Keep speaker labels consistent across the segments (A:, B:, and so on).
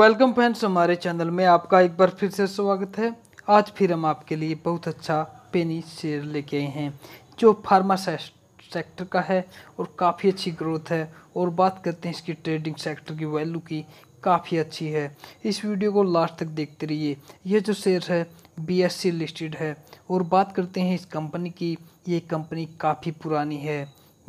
A: welcome friends हमारे channel में आपका एक बार फिर से स्वागत है आज फिर हम आपके लिए बहुत अच्छा पेनी शेयर लेके आए हैं जो फार्मा सेक्टर का है और काफ़ी अच्छी ग्रोथ है और बात करते हैं इसकी ट्रेडिंग सेक्टर की वैल्यू की काफ़ी अच्छी है इस वीडियो को लास्ट तक देखते रहिए यह जो शेयर है बी लिस्टेड है और बात करते हैं इस कंपनी की ये कंपनी काफ़ी पुरानी है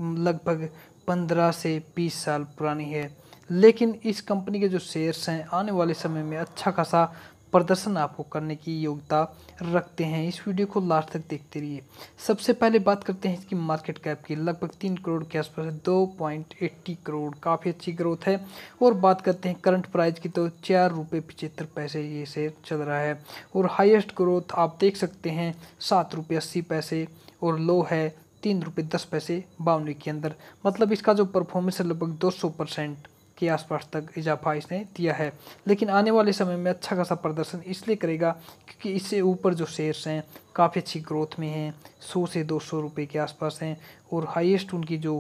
A: लगभग पंद्रह से बीस साल पुरानी है लेकिन इस कंपनी के जो शेयर्स हैं आने वाले समय में अच्छा खासा प्रदर्शन आपको करने की योग्यता रखते हैं इस वीडियो को लास्ट तक देखते रहिए सबसे पहले बात करते हैं इसकी मार्केट कैप की लगभग तीन करोड़ के आसपास दो पॉइंट एट्टी करोड़ काफ़ी अच्छी ग्रोथ है और बात करते हैं करंट प्राइस की तो चार रुपये पिचहत्तर पैसे ये शेयर चल रहा है और हाइस्ट ग्रोथ आप देख सकते हैं सात रुपये अस्सी पैसे और लो है तीन रुपये दस पैसे बावनवे के अंदर मतलब इसका जो परफॉर्मेंस है लगभग दो सौ परसेंट के आसपास तक इजाफा इसने दिया है लेकिन आने वाले समय में अच्छा खासा प्रदर्शन इसलिए करेगा क्योंकि इससे ऊपर जो शेयर्स हैं काफ़ी अच्छी ग्रोथ में हैं सौ से दो सौ रुपये के आसपास हैं और हाईएस्ट उनकी जो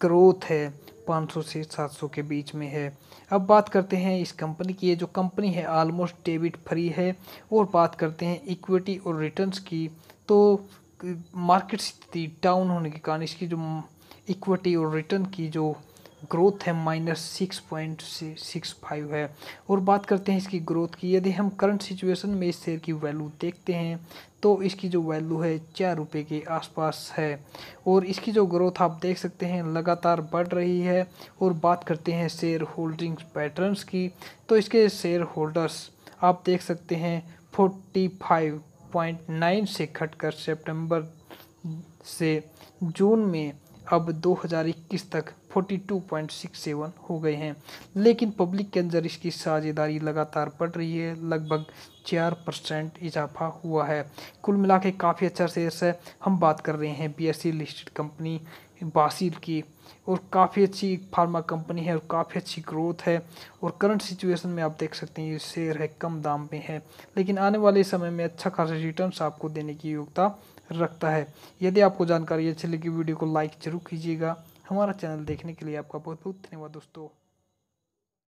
A: ग्रोथ है 500 से 700 के बीच में है अब बात करते हैं इस कंपनी की ये जो कंपनी है आलमोस्ट डेबिट फ्री है और बात करते हैं इक्विटी और रिटर्न्स की तो मार्केट स्थिति डाउन होने के कारण इसकी जो इक्विटी और रिटर्न की जो ग्रोथ है minus six point six five है और बात करते हैं इसकी ग्रोथ की यदि हम करंट सिचुएशन में इस शेयर की वैल्यू देखते हैं तो इसकी जो वैल्यू है चार रुपये के आसपास है और इसकी जो ग्रोथ आप देख सकते हैं लगातार बढ़ रही है और बात करते हैं शेयर होल्डिंग्स पैटर्नस की तो इसके शेयर होल्डर्स आप देख सकते हैं फोर्टी फाइव पॉइंट नाइन से घटकर सेप्टेम्बर से जून में अब 2021 तक 42.67 हो गए हैं लेकिन पब्लिक के अंदर इसकी साझेदारी लगातार बढ़ रही है लगभग चार परसेंट इजाफा हुआ है कुल मिला के काफ़ी अच्छा शेयर्स है हम बात कर रहे हैं बी एस लिस्टेड कंपनी बासिल की और काफ़ी अच्छी फार्मा कंपनी है और काफ़ी अच्छी ग्रोथ है और करंट सिचुएशन में आप देख सकते हैं ये शेयर है कम दाम पे है लेकिन आने वाले समय में अच्छा खासा रिटर्न आपको देने की योग्यता रखता है यदि आपको जानकारी अच्छी लगी वीडियो को लाइक जरूर कीजिएगा हमारा चैनल देखने के लिए आपका बहुत बहुत धन्यवाद दोस्तों